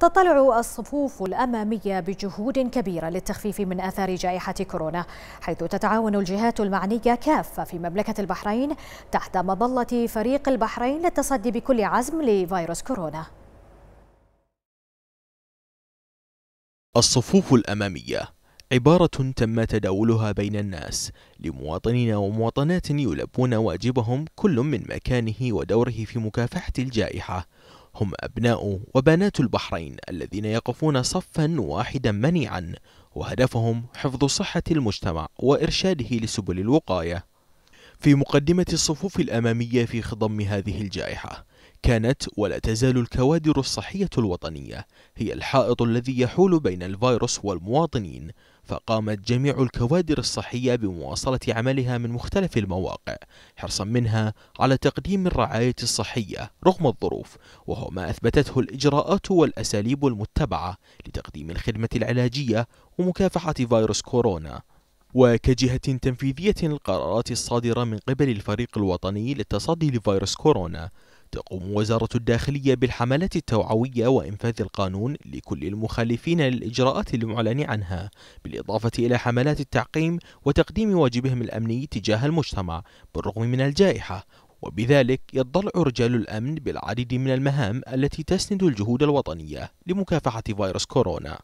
تطلع الصفوف الأمامية بجهود كبيرة للتخفيف من آثار جائحة كورونا حيث تتعاون الجهات المعنية كافة في مملكة البحرين تحت مظلة فريق البحرين للتصدي بكل عزم لفيروس كورونا الصفوف الأمامية عبارة تم تداولها بين الناس لمواطنين ومواطنات يلبون واجبهم كل من مكانه ودوره في مكافحة الجائحة هم أبناء وبنات البحرين الذين يقفون صفا واحدا منيعا وهدفهم حفظ صحة المجتمع وإرشاده لسبل الوقاية في مقدمة الصفوف الأمامية في خضم هذه الجائحة كانت ولا تزال الكوادر الصحية الوطنية هي الحائط الذي يحول بين الفيروس والمواطنين فقامت جميع الكوادر الصحية بمواصلة عملها من مختلف المواقع حرصا منها على تقديم الرعاية الصحية رغم الظروف وهو ما أثبتته الإجراءات والأساليب المتبعة لتقديم الخدمة العلاجية ومكافحة فيروس كورونا وكجهة تنفيذية للقرارات الصادرة من قبل الفريق الوطني للتصدي لفيروس كورونا تقوم وزارة الداخلية بالحملات التوعوية وإنفاذ القانون لكل المخالفين للإجراءات المعلن عنها بالإضافة إلى حملات التعقيم وتقديم واجبهم الأمني تجاه المجتمع بالرغم من الجائحة وبذلك يضلع رجال الأمن بالعديد من المهام التي تسند الجهود الوطنية لمكافحة فيروس كورونا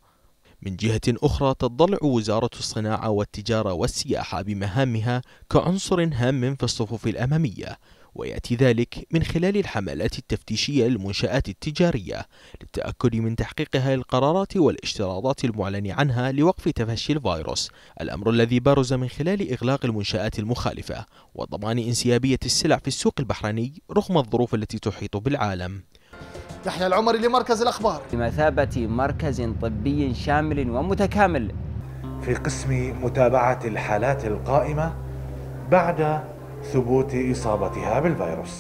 من جهة أخرى تضلع وزارة الصناعة والتجارة والسياحة بمهامها كعنصر هام في الصفوف الأمامية ويأتي ذلك من خلال الحملات التفتيشية للمنشآت التجارية للتأكد من تحقيقها للقرارات والاشتراطات المعلن عنها لوقف تفشي الفيروس الأمر الذي بارز من خلال إغلاق المنشآت المخالفة وضمان انسيابية السلع في السوق البحريني رغم الظروف التي تحيط بالعالم يحيى العمري لمركز الأخبار بمثابة مركز طبي شامل ومتكامل في قسم متابعة الحالات القائمة بعد ثبوت إصابتها بالفيروس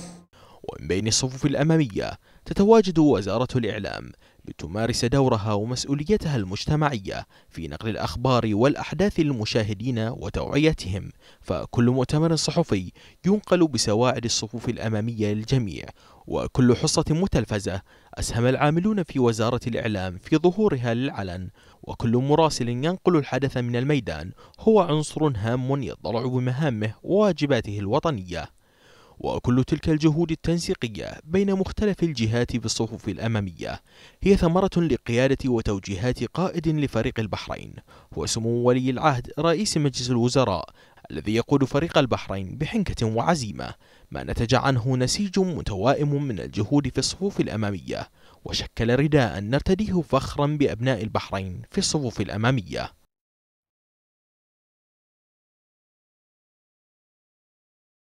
ومن بين الصفوف الأمامية تتواجد وزارة الإعلام لتمارس دورها ومسؤوليتها المجتمعية في نقل الأخبار والأحداث للمشاهدين وتوعيتهم فكل مؤتمر صحفي ينقل بسواعد الصفوف الأمامية للجميع وكل حصة متلفزة أسهم العاملون في وزارة الإعلام في ظهورها للعلن وكل مراسل ينقل الحدث من الميدان هو عنصر هام يضرع بمهامه وواجباته الوطنية وكل تلك الجهود التنسيقية بين مختلف الجهات في الصفوف الأمامية هي ثمرة لقيادة وتوجيهات قائد لفريق البحرين وسمو ولي العهد رئيس مجلس الوزراء الذي يقود فريق البحرين بحنكة وعزيمة ما نتج عنه نسيج متوائم من الجهود في الصفوف الأمامية وشكل رداء نرتديه فخرا بأبناء البحرين في الصفوف الأمامية